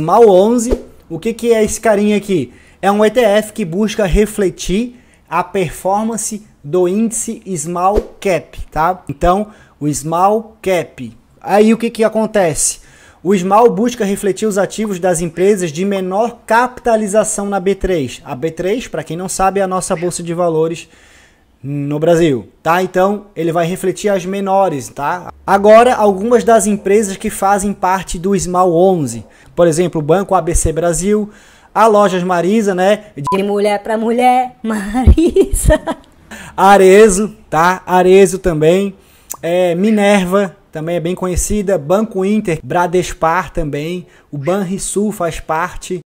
Small 11. O que, que é esse carinha aqui? É um ETF que busca refletir a performance do índice Small Cap, tá? Então, o Small Cap. Aí o que, que acontece? O Small busca refletir os ativos das empresas de menor capitalização na B3. A B3, para quem não sabe, é a nossa bolsa de valores no Brasil, tá? Então, ele vai refletir as menores, tá? Agora, algumas das empresas que fazem parte do Small 11. Por exemplo, o Banco ABC Brasil, a Lojas Marisa, né? De mulher para mulher, Marisa. Arezo, tá? Arezo também. É, Minerva, também é bem conhecida. Banco Inter, Bradespar também. O Banrisul faz parte.